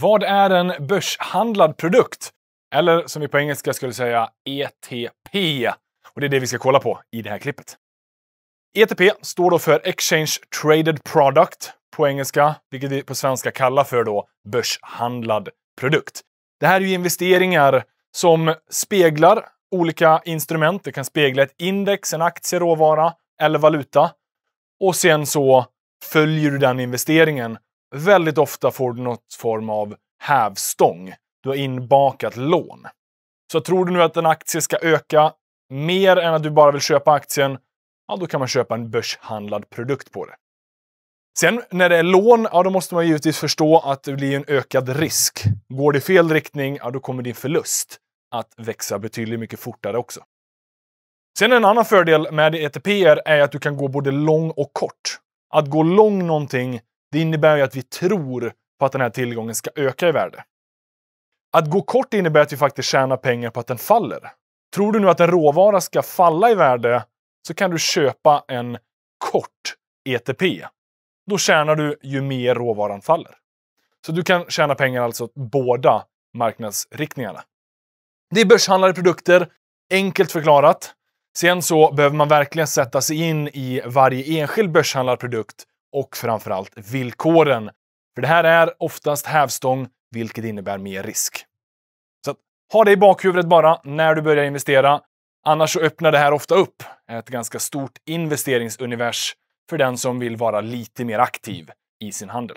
Vad är en börshandlad produkt? Eller som vi på engelska skulle säga ETP. Och det är det vi ska kolla på i det här klippet. ETP står då för Exchange Traded Product på engelska, vilket vi på svenska kallar för då börshandlad produkt. Det här är ju investeringar som speglar olika instrument. Det kan spegla ett index, en aktie, råvara eller valuta. Och sen så följer du den investeringen Väldigt ofta får du något form av hävstång. Du har inbakat lån. Så tror du nu att en aktie ska öka mer än att du bara vill köpa aktien, ja, då kan man köpa en börshandlad produkt på det. Sen när det är lån, ja, då måste man givetvis förstå att det blir en ökad risk. Går det i fel riktning, ja, då kommer din förlust att växa betydligt mycket fortare också. Sen en annan fördel med ETP är att du kan gå både lång och kort. Att gå lång någonting det innebär ju att vi tror på att den här tillgången ska öka i värde. Att gå kort innebär att vi faktiskt tjänar pengar på att den faller. Tror du nu att en råvara ska falla i värde så kan du köpa en kort ETP. Då tjänar du ju mer råvaran faller. Så du kan tjäna pengar alltså åt båda marknadsriktningarna. Det är börshandlade produkter, enkelt förklarat. Sen så behöver man verkligen sätta sig in i varje enskild börshandlad produkt och framförallt villkoren. För det här är oftast hävstång, vilket innebär mer risk. Så ha det i bakhuvudet bara när du börjar investera. Annars så öppnar det här ofta upp ett ganska stort investeringsuniversum för den som vill vara lite mer aktiv i sin handel.